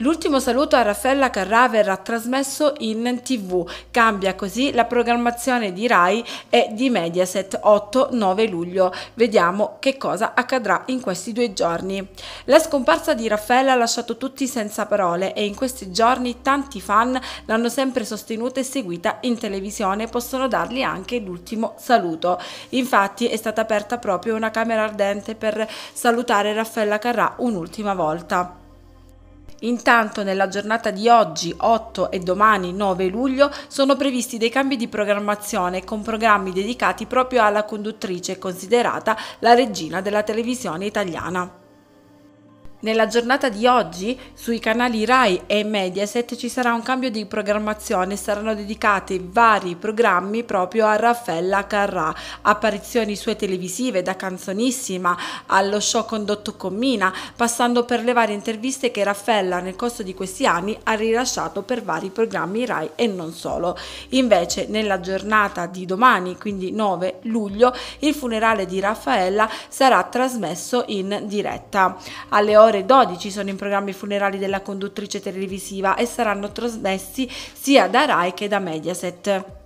L'ultimo saluto a Raffaella Carrà verrà trasmesso in tv, cambia così la programmazione di Rai e di Mediaset 8-9 luglio. Vediamo che cosa accadrà in questi due giorni. La scomparsa di Raffaella ha lasciato tutti senza parole e in questi giorni tanti fan l'hanno sempre sostenuta e seguita in televisione e possono dargli anche l'ultimo saluto. Infatti è stata aperta proprio una camera ardente per salutare Raffaella Carrà un'ultima volta. Intanto nella giornata di oggi 8 e domani 9 luglio sono previsti dei cambi di programmazione con programmi dedicati proprio alla conduttrice considerata la regina della televisione italiana. Nella giornata di oggi sui canali Rai e Mediaset ci sarà un cambio di programmazione, saranno dedicati vari programmi proprio a Raffaella Carrà, apparizioni sue televisive da canzonissima allo show condotto con Mina, passando per le varie interviste che Raffaella nel corso di questi anni ha rilasciato per vari programmi Rai e non solo. Invece nella giornata di domani, quindi 9 luglio, il funerale di Raffaella sarà trasmesso in diretta. Alle ore ore 12 sono in programma i funerali della conduttrice televisiva e saranno trasmessi sia da Rai che da Mediaset.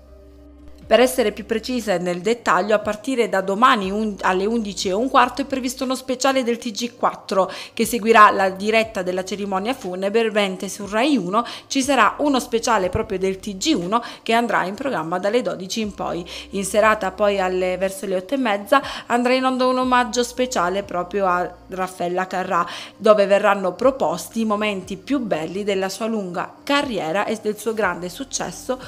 Per essere più precisa e nel dettaglio, a partire da domani un- alle 11.15 è previsto uno speciale del TG4 che seguirà la diretta della cerimonia funebre, mentre su Rai 1 ci sarà uno speciale proprio del TG1 che andrà in programma dalle 12 in poi. In serata poi alle, verso le 8.30 andrà in onda un omaggio speciale proprio a Raffaella Carrà dove verranno proposti i momenti più belli della sua lunga carriera e del suo grande successo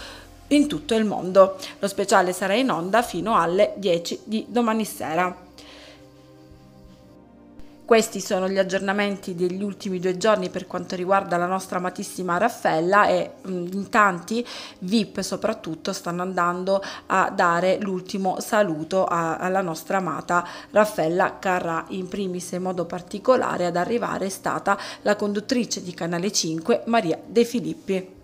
in tutto il mondo. Lo speciale sarà in onda fino alle 10 di domani sera. Questi sono gli aggiornamenti degli ultimi due giorni per quanto riguarda la nostra amatissima Raffaella e mm, in tanti VIP soprattutto stanno andando a dare l'ultimo saluto a, alla nostra amata Raffaella Carrà. In primis in modo particolare ad arrivare è stata la conduttrice di Canale 5 Maria De Filippi.